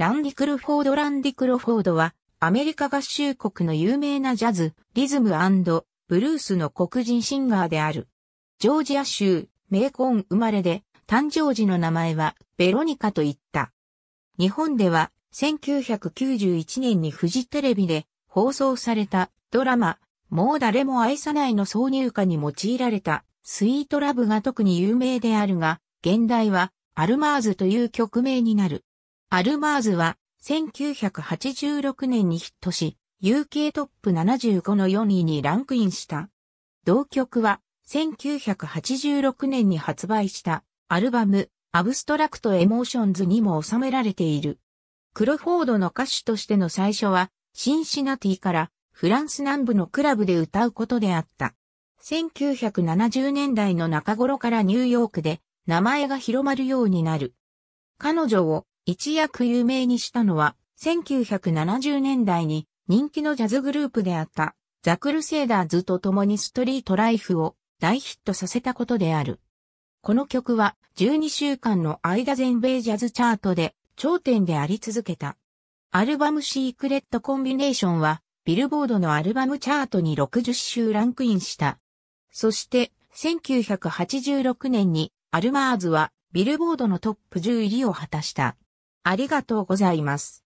ランディ・クルフォード・ランディ・クロフォードは、アメリカ合衆国の有名なジャズ、リズムブルースの黒人シンガーである。ジョージア州、メーコン生まれで、誕生時の名前は、ベロニカと言った。日本では、1991年にフジテレビで放送されたドラマ、もう誰も愛さないの挿入歌に用いられたスイートラブが特に有名であるが、現代はアルマーズという曲名になる。アルマーズは1986年にヒットし、UK トップ75の4位にランクインした。同曲は1986年に発売したアルバムアブストラクトエモーションズにも収められている。クロフォードの歌手としての最初はシンシナティからフランス南部のクラブで歌うことであった。1970年代の中頃からニューヨークで名前が広まるようになる。彼女を一躍有名にしたのは、1970年代に人気のジャズグループであったザ・クルセーダーズと共にストリートライフを大ヒットさせたことである。この曲は12週間の間全米ジャズチャートで頂点であり続けた。アルバムシークレットコンビネーションはビルボードのアルバムチャートに60週ランクインした。そして1986年にアルマーズはビルボードのトップ10入りを果たした。ありがとうございます。